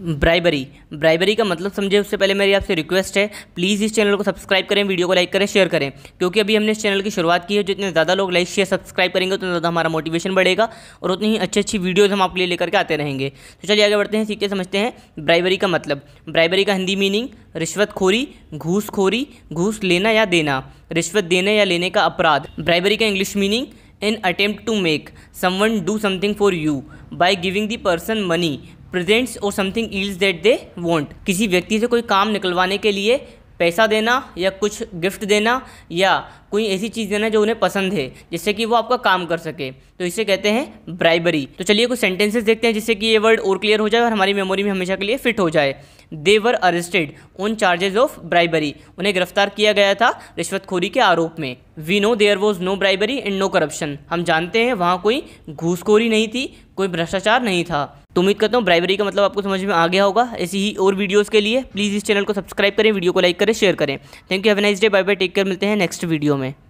bribery bribery का मतलब समझे उससे पहले मेरी आपसे रिक्वेस्ट है प्लीज़ इस चैनल को सब्सक्राइब करें वीडियो को लाइक करें शेयर करें क्योंकि अभी हमने इस चैनल की शुरुआत की है जितने ज़्यादा लोग लाइक शेयर सब्सक्राइब करेंगे उतना तो ज़्यादा हमारा मोटिवेशन बढ़ेगा और उतनी ही अच्छी अच्छी वीडियोज़ हम आपके लिए लेकर के आते रहेंगे तो चलिए आगे बढ़ते हैं सीखते समझते हैं ब्राइबरी का मतलब ब्राइबरी का हिंदी मीनिंग रिश्वतखोरी घूसखोरी घूस लेना या देना रिश्वत देने या लेने का अपराध ब्राइबरी का English meaning in attempt to make one do something for you by giving the person money presents or something else that they want किसी व्यक्ति से कोई काम निकलवाने के लिए पैसा देना या कुछ गिफ्ट देना या कोई ऐसी चीज़ देना जो उन्हें पसंद है जिससे कि वो आपका काम कर सके तो इसे कहते हैं ब्राइबरी तो चलिए कुछ सेंटेंसेस देखते हैं जिससे कि ये वर्ड और क्लियर हो जाए और हमारी मेमोरी में हमेशा के लिए फिट हो जाए they were arrested on charges of bribery उन्हें गिरफ्तार किया गया था रिश्वतखोरी के आरोप में we know there was no bribery and no corruption हम जानते हैं वहाँ कोई घूसखोरी नहीं थी कोई भ्रष्टाचार नहीं था तो उम्मीद करता हूँ ब्राइबरी का मतलब आपको समझ में आ गया होगा ऐसी ही और वीडियोज़ के लिए प्लीज़ इस चैनल को सब्सक्राइब करें वीडियो को लाइक करें शेयर करें thank you have nice day bye bye take care मिलते हैं नेक्स्ट वीडियो में